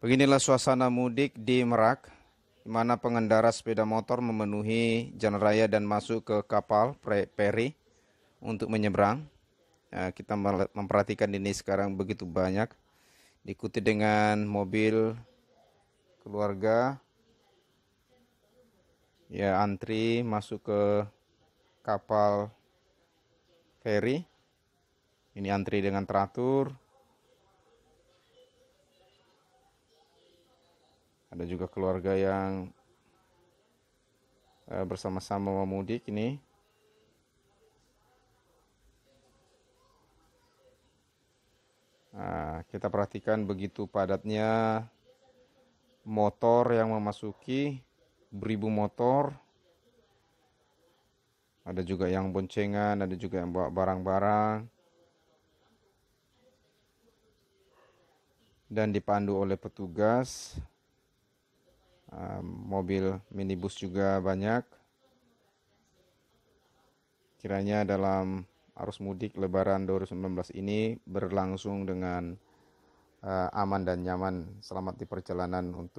Beginilah suasana mudik di Merak, di mana pengendara sepeda motor memenuhi jalan raya dan masuk ke kapal peri untuk menyeberang. Nah, kita memperhatikan ini sekarang begitu banyak, diikuti dengan mobil keluarga, ya antri masuk ke kapal feri. Ini antri dengan teratur, ada juga keluarga yang eh, bersama-sama memudik ini nah, kita perhatikan begitu padatnya motor yang memasuki beribu motor ada juga yang boncengan ada juga yang bawa barang-barang dan dipandu oleh petugas mobil minibus juga banyak. Kiranya dalam arus mudik Lebaran 2019 ini berlangsung dengan eh, aman dan nyaman. Selamat di perjalanan untuk